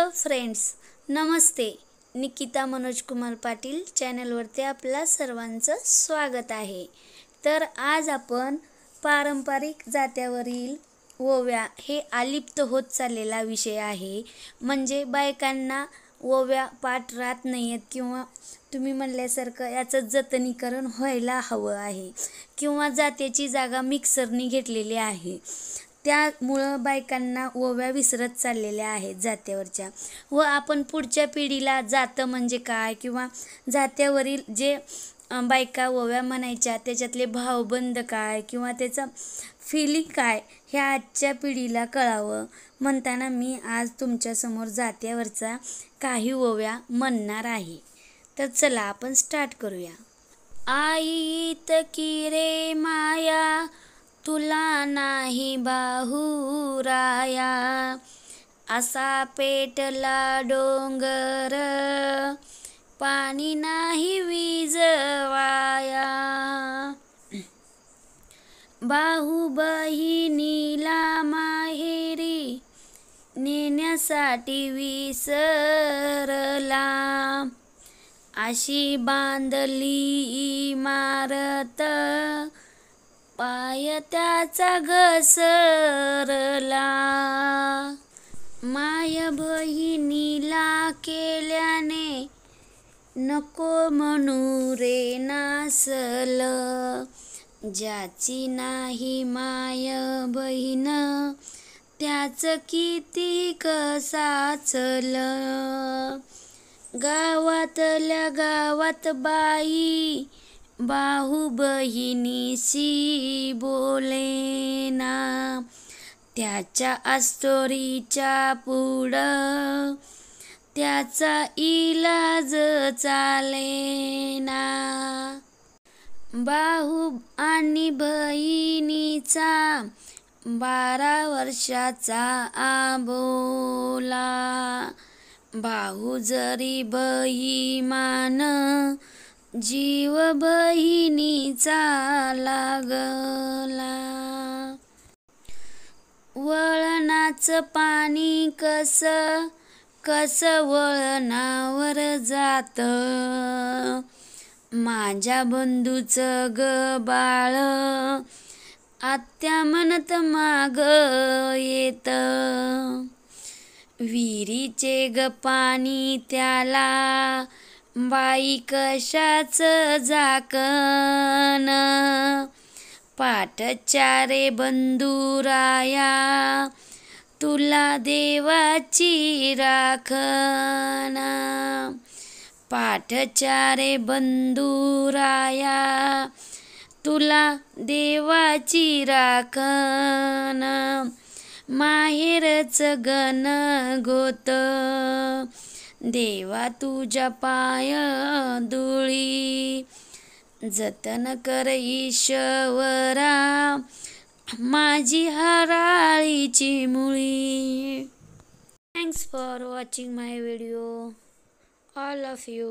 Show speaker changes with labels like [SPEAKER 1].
[SPEAKER 1] hello friends नमस्ते निकिता मनोज कुमार पाटील चॅनलवरती आपल्या सर्वांचं स्वागत आहे तर आज आपण पारंपरिक जात्यावरील ओव्या हे आलिप्त होत चाललेला विषय आहे म्हणजे बायकांना ओव्या पाठ राहत नाही आहेत किंवा तुम्ही म्हणल्यासारखं याचं जतनीकरण व्हायला हवं आहे किंवा जात्याची जागा मिक्सरनी घेतलेली आहे त्यामुळं बायकांना ओव्या विसरत चाललेल्या आहेत जात्यावरच्या व आपण पुढच्या पिढीला जातं म्हणजे काय किंवा जात्यावरील जे बायका ओव्या म्हणायच्या त्याच्यातले भावबंद काय किंवा त्याचं फिलिंग काय हे आजच्या पिढीला कळावं म्हणताना मी आज तुमच्यासमोर जात्यावरचा काही ओव्या म्हणणार आहे तर चला आपण स्टार्ट करूया आई तकी रे माया तुला नाही बाहुराया असा पेटला डोंगर पाणी नाही वीज वाया बाहू बहिणीला माहेरी नेण्यासाठी विसरला अशी बांधली इमारत पाय त्याचा घसरला माय बहिणीला केल्याने नको म्हणू रे नासल ज्याची नाही माय बहीण त्याच किती कसाचल गावातल्या गावात बाई भाऊ बहिणीशी ना त्याच्या आस्तोरीच्या पुढं त्याचा इलाज चाले ना बाहू आणि बहिणीचा बारा वर्षाचा आबोला भाऊ जरी बहिमान जीव बहिणीचा लागला वळणाचं पाणी कस कस वळणावर जात माझ्या बंधूचं ग बाळ आत्या म्हणत माग येत विहिरीचे ग पाणी त्याला बाई कशाच पाठ पाठचारे बंधुराया तुला देवाची राखन पाठचारे बंधुराया तुला देवाची राखन माहेरच गण गोत देवा तुझ्या पाय धुळी जतन कर ईश्वरा माझी हराळीची मुळी thanks for watching my video all of you